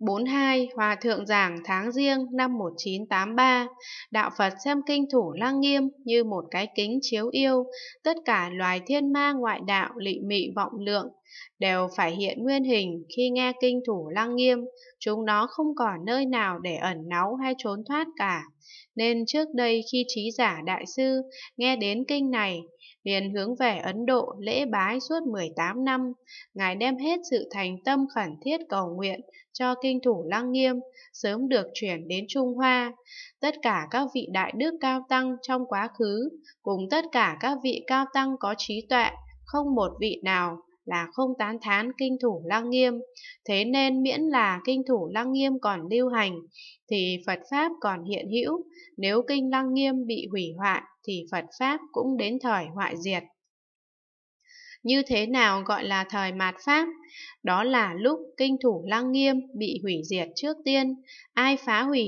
42. Hòa thượng giảng tháng riêng năm 1983, Đạo Phật xem kinh thủ lăng nghiêm như một cái kính chiếu yêu, tất cả loài thiên ma ngoại đạo lị mị vọng lượng đều phải hiện nguyên hình khi nghe kinh thủ lăng nghiêm, chúng nó không còn nơi nào để ẩn náu hay trốn thoát cả. Nên trước đây khi trí giả đại sư nghe đến kinh này, liền hướng về Ấn Độ lễ bái suốt 18 năm, Ngài đem hết sự thành tâm khẩn thiết cầu nguyện cho kinh thủ lăng nghiêm, sớm được chuyển đến Trung Hoa. Tất cả các vị đại đức cao tăng trong quá khứ, cùng tất cả các vị cao tăng có trí tuệ, không một vị nào là không tán thán kinh thủ lăng nghiêm. Thế nên miễn là kinh thủ lăng nghiêm còn lưu hành, thì Phật Pháp còn hiện hữu. Nếu kinh lăng nghiêm bị hủy hoại, thì Phật Pháp cũng đến thời hoại diệt. Như thế nào gọi là thời mạt Pháp? Đó là lúc kinh thủ lăng nghiêm bị hủy diệt trước tiên. Ai phá hủy?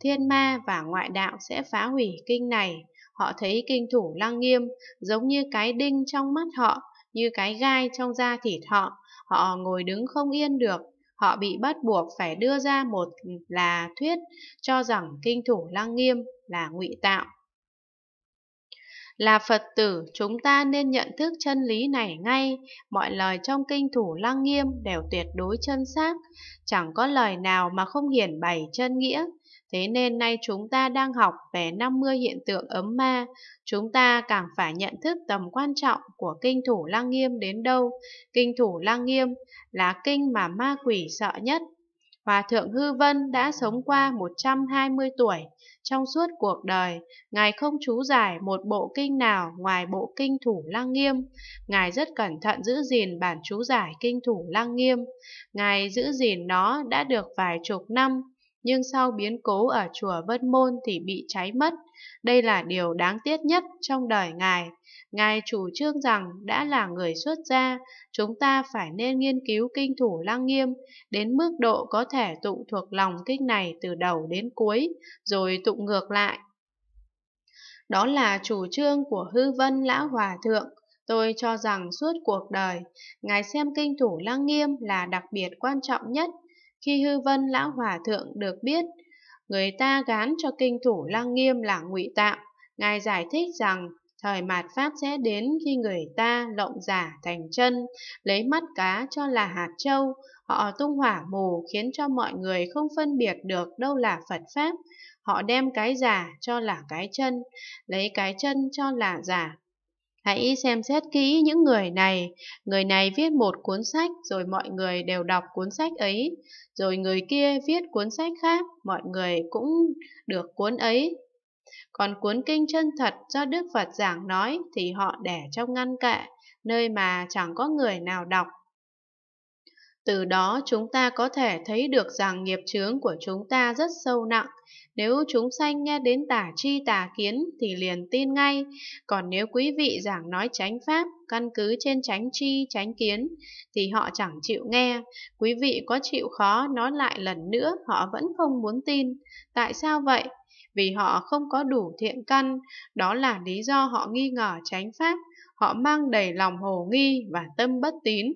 Thiên ma và ngoại đạo sẽ phá hủy kinh này. Họ thấy kinh thủ lăng nghiêm giống như cái đinh trong mắt họ, như cái gai trong da thịt họ, họ ngồi đứng không yên được. Họ bị bắt buộc phải đưa ra một là thuyết cho rằng kinh thủ lăng nghiêm là ngụy tạo. Là Phật tử, chúng ta nên nhận thức chân lý này ngay, mọi lời trong kinh thủ lăng nghiêm đều tuyệt đối chân xác, chẳng có lời nào mà không hiển bày chân nghĩa, Thế nên nay chúng ta đang học về 50 hiện tượng ấm ma, chúng ta càng phải nhận thức tầm quan trọng của kinh thủ lăng nghiêm đến đâu. Kinh thủ lăng nghiêm là kinh mà ma quỷ sợ nhất. Hòa thượng Hư Vân đã sống qua 120 tuổi. Trong suốt cuộc đời, Ngài không chú giải một bộ kinh nào ngoài bộ kinh thủ lăng nghiêm. Ngài rất cẩn thận giữ gìn bản chú giải kinh thủ lăng nghiêm. Ngài giữ gìn nó đã được vài chục năm nhưng sau biến cố ở chùa Vân Môn thì bị cháy mất. Đây là điều đáng tiếc nhất trong đời Ngài. Ngài chủ trương rằng đã là người xuất gia, chúng ta phải nên nghiên cứu kinh thủ lăng nghiêm, đến mức độ có thể tụng thuộc lòng kinh này từ đầu đến cuối, rồi tụng ngược lại. Đó là chủ trương của Hư Vân Lão Hòa Thượng. Tôi cho rằng suốt cuộc đời, Ngài xem kinh thủ lăng nghiêm là đặc biệt quan trọng nhất khi hư vân lão hòa thượng được biết, người ta gán cho kinh thủ lăng nghiêm là ngụy tạo, ngài giải thích rằng thời mạt Pháp sẽ đến khi người ta lộng giả thành chân, lấy mắt cá cho là hạt châu, họ tung hỏa mù khiến cho mọi người không phân biệt được đâu là Phật Pháp, họ đem cái giả cho là cái chân, lấy cái chân cho là giả, Hãy xem xét kỹ những người này. Người này viết một cuốn sách rồi mọi người đều đọc cuốn sách ấy. Rồi người kia viết cuốn sách khác, mọi người cũng được cuốn ấy. Còn cuốn kinh chân thật do Đức Phật giảng nói thì họ để trong ngăn kệ, nơi mà chẳng có người nào đọc từ đó chúng ta có thể thấy được rằng nghiệp chướng của chúng ta rất sâu nặng. Nếu chúng sanh nghe đến tả chi tà kiến thì liền tin ngay. Còn nếu quý vị giảng nói tránh pháp, căn cứ trên tránh chi, tránh kiến thì họ chẳng chịu nghe. Quý vị có chịu khó nói lại lần nữa họ vẫn không muốn tin. Tại sao vậy? Vì họ không có đủ thiện căn, đó là lý do họ nghi ngờ tránh pháp. Họ mang đầy lòng hồ nghi và tâm bất tín.